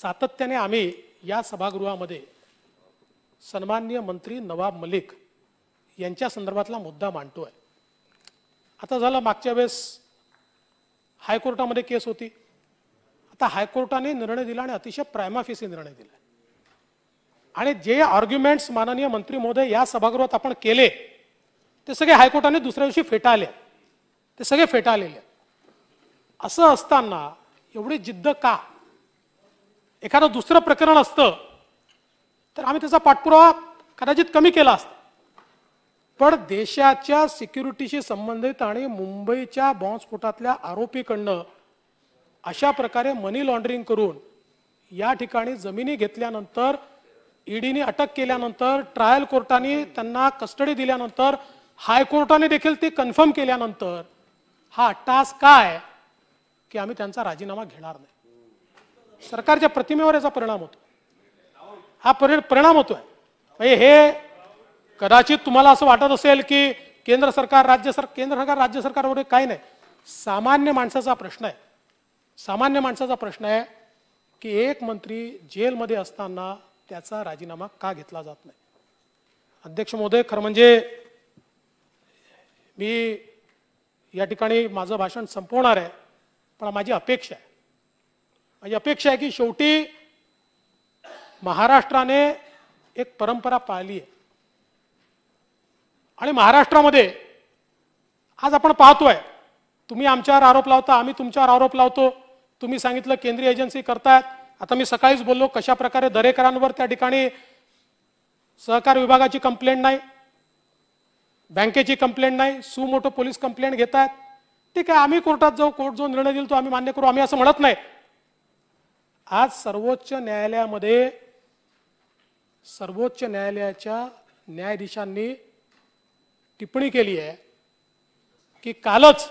सातत्याने आम्ही या सभागृहामध्ये सन्माननीय मंत्री नवाब मलिक यांच्या संदर्भातला मुद्दा मांडतोय आता झालं मागच्या वेळेस हायकोर्टामध्ये केस होती आता हायकोर्टाने निर्णय दिला आणि अतिशय प्रायमाफिसी निर्णय दिला आणि जे आर्ग्युमेंट्स माननीय मंत्री महोदय या सभागृहात आपण केले ते सगळे हायकोर्टाने दुसऱ्या दिवशी फेटाळले ते सगळे फेटाळलेले असं असताना एवढी जिद्द का एखादं दुसरं प्रकरण असतं तर आम्ही त्याचा पाठपुरावा कदाचित कमी केला असता पण देशाच्या सिक्युरिटीशी संबंधित आणि मुंबईच्या बॉम्बस्फोटातल्या आरोपीकडनं अशा प्रकारे मनी लॉन्ड्रिंग करून या ठिकाणी जमिनी घेतल्यानंतर ईडीने e अटक केल्यानंतर ट्रायल कोर्टाने त्यांना कस्टडी दिल्यानंतर हायकोर्टाने देखील ते कन्फर्म केल्यानंतर हा टास्क काय की आम्ही त्यांचा राजीनामा घेणार नाही सरकारच्या प्रतिमेवर याचा परिणाम होतो हा परि परिणाम होतोय म्हणजे हे कदाचित तुम्हाला असं वाटत असेल की केंद्र सरकार राज्य सर केंद्र सरकार राज्य सरकार वगैरे काही नाही सामान्य माणसाचा प्रश्न आहे सामान्य माणसाचा प्रश्न आहे की एक मंत्री जेलमध्ये असताना त्याचा राजीनामा का घेतला जात नाही अध्यक्ष महोदय खरं म्हणजे मी या ठिकाणी माझं भाषण संपवणार आहे पण माझी अपेक्षा आहे माझी अपेक्षा आहे की शेवटी महाराष्ट्राने एक परंपरा पाळली आहे आणि महाराष्ट्रामध्ये आज आपण पाहतोय तुम्ही आमच्यावर आरोप लावता आम्ही तुमच्यावर आरोप लावतो तुम्ही सांगितलं केंद्रीय एजन्सी करतायत आता मी सकाळीच बोललो कशा प्रकारे दरेकरांवर त्या ठिकाणी सहकार विभागाची कंप्लेंट नाही बँकेची कंप्लेंट नाही सुमोठो पोलीस कंप्लेंट घेत आहेत ठीक आहे आम्ही कोर्टात जाऊ कोर्ट जो निर्णय देईल तो आम्ही मान्य करू आम्ही असं म्हणत नाही आज सर्वोच्च न्यायालयामध्ये सर्वोच्च न्यायालयाच्या न्यायाधीशांनी टिप्पणी केली आहे की कालच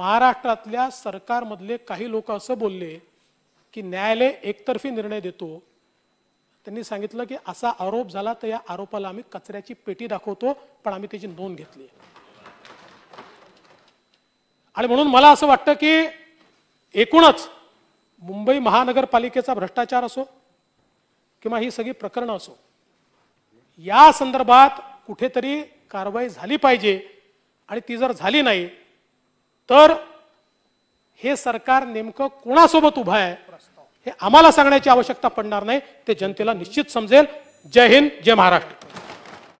महाराष्ट्रातल्या सरकारमधले काही लोक असं बोलले की न्यायालय एकतर्फी निर्णय देतो त्यांनी सांगितलं की असा आरोप झाला तर या आरोपाला आम्ही कचऱ्याची पेटी दाखवतो पण आम्ही त्याची नोंद घेतली आणि म्हणून मला असं वाटतं की एकूणच मुंबई महानगरपालिकेचा भ्रष्टाचार असो किंवा ही सगळी प्रकरणं असो या संदर्भात कुठेतरी कारवाई झाली पाहिजे आणि ती जर झाली नाही तर हे सरकार नेमकं कोणासोबत उभं आहे हे आम्हाला सांगण्याची आवश्यकता पडणार नाही ते जनतेला निश्चित समजेल जय हिंद जय महाराष्ट्र